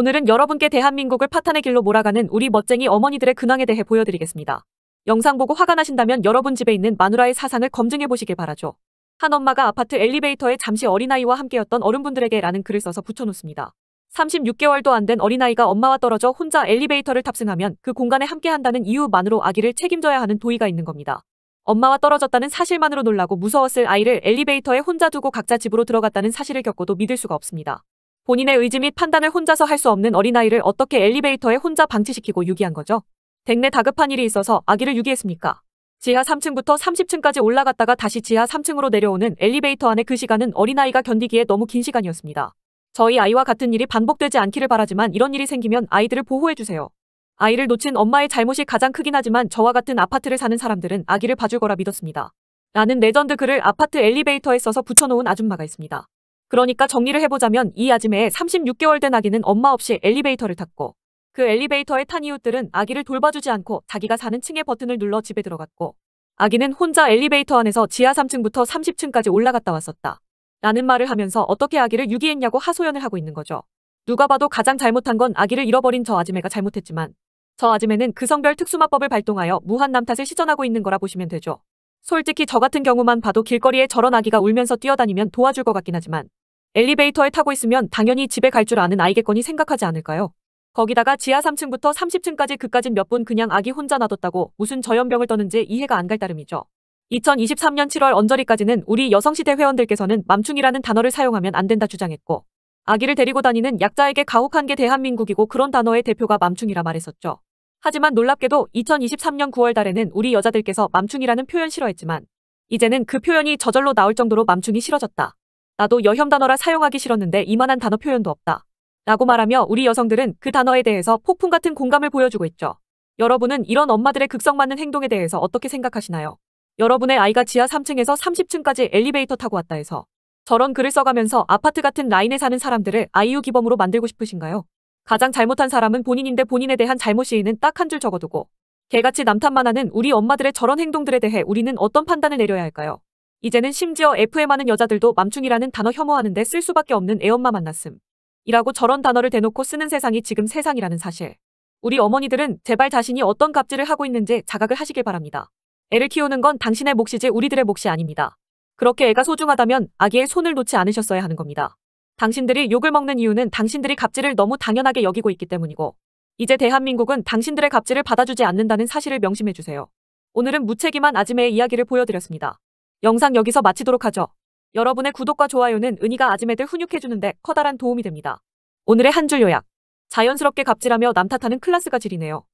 오늘은 여러분께 대한민국을 파탄의 길로 몰아가는 우리 멋쟁이 어머니들의 근황에 대해 보여드리겠습니다. 영상 보고 화가 나신다면 여러분 집에 있는 마누라의 사상을 검증해 보시길 바라죠. 한 엄마가 아파트 엘리베이터에 잠시 어린아이와 함께였던 어른분들에게 라는 글을 써서 붙여놓습니다. 36개월도 안 된 어린아이가 엄마와 떨어져 혼자 엘리베이터를 탑승하면 그 공간에 함께한다는 이유만으로 아기를 책임져야 하는 도의가 있는 겁니다. 엄마와 떨어졌다는 사실만으로 놀라고 무서웠을 아이를 엘리베이터에 혼자 두고 각자 집으로 들어갔다는 사실을 겪고도 믿을 수가 없습니다. 본인의 의지 및 판단을 혼자서 할 수 없는 어린아이를 어떻게 엘리베이터에 혼자 방치시키고 유기한 거죠. 댁내 다급한 일이 있어서 아기를 유기했습니까? 지하 3층부터 30층까지 올라갔다가 다시 지하 3층으로 내려오는 엘리베이터 안에그 시간은 어린아이가 견디기에 너무 긴 시간이었습니다. 저희 아이와 같은 일이 반복되지 않기를 바라지만 이런 일이 생기면 아이들을 보호해주세요. 아이를 놓친 엄마의 잘못이 가장 크긴 하지만 저와 같은 아파트를 사는 사람들은 아기를 봐줄 거라 믿었습니다. 라는 레전드 글을 아파트 엘리베이터에 써서 붙여놓은 아줌마가 있습니다. 그러니까 정리를 해보자면 이 아지매의 36개월 된 아기는 엄마 없이 엘리베이터를 탔고 그 엘리베이터에 탄 이웃들은 아기를 돌봐주지 않고 자기가 사는 층의 버튼을 눌러 집에 들어갔고 아기는 혼자 엘리베이터 안에서 지하 3층부터 30층까지 올라갔다 왔었다. 라는 말을 하면서 어떻게 아기를 유기했냐고 하소연을 하고 있는 거죠. 누가 봐도 가장 잘못한 건 아기를 잃어버린 저 아지매가 잘못했지만 저 아지매는 그 성별 특수마법을 발동하여 무한 남탓을 시전하고 있는 거라 보시면 되죠. 솔직히 저 같은 경우만 봐도 길거리에 저런 아기가 울면서 뛰어다니면 도와줄 것 같긴 하지만 엘리베이터에 타고 있으면 당연히 집에 갈 줄 아는 아이겠거니 생각하지 않을까요? 거기다가 지하 3층부터 30층까지 그까진 몇 분 그냥 아기 혼자 놔뒀다고 무슨 저염병을 떠는지 이해가 안 갈 따름이죠. 2023년 7월 언저리까지는 우리 여성시대 회원들께서는 맘충이라는 단어를 사용하면 안 된다 주장했고 아기를 데리고 다니는 약자에게 가혹한 게 대한민국이고 그런 단어의 대표가 맘충이라 말했었죠. 하지만 놀랍게도 2023년 9월 달에는 우리 여자들께서 맘충이라는 표현 싫어했지만 이제는 그 표현이 저절로 나올 정도로 맘충이 싫어졌다. 나도 여혐 단어라 사용하기 싫었는데 이만한 단어 표현도 없다. 라고 말하며 우리 여성들은 그 단어에 대해서 폭풍 같은 공감을 보여주고 있죠. 여러분은 이런 엄마들의 극성맞는 행동에 대해서 어떻게 생각하시나요? 여러분의 아이가 지하 3층에서 30층까지 엘리베이터 타고 왔다 해서 저런 글을 써가면서 아파트 같은 라인에 사는 사람들을 아이유 기범으로 만들고 싶으신가요? 가장 잘못한 사람은 본인인데 본인에 대한 잘못 이인는딱 한 줄 적어두고 개같이 남탓만 하는 우리 엄마들의 저런 행동들에 대해 우리는 어떤 판단을 내려야 할까요? 이제는 심지어 FM 하는 여자들도 맘충이라는 단어 혐오하는데 쓸 수밖에 없는 애엄마 만났음. 이라고 저런 단어를 대놓고 쓰는 세상이 지금 세상이라는 사실. 우리 어머니들은 제발 자신이 어떤 갑질을 하고 있는지 자각을 하시길 바랍니다. 애를 키우는 건 당신의 몫이지 우리들의 몫이 아닙니다. 그렇게 애가 소중하다면 아기의 손을 놓지 않으셨어야 하는 겁니다. 당신들이 욕을 먹는 이유는 당신들이 갑질을 너무 당연하게 여기고 있기 때문이고 이제 대한민국은 당신들의 갑질을 받아주지 않는다는 사실을 명심해주세요. 오늘은 무책임한 아지매의 이야기를 보여드렸습니다. 영상 여기서 마치도록 하죠. 여러분의 구독과 좋아요는 은희가 아지매들 훈육해주는데 커다란 도움이 됩니다. 오늘의 한 줄 요약. 자연스럽게 갑질하며 남 탓하는 클라스가 질이네요.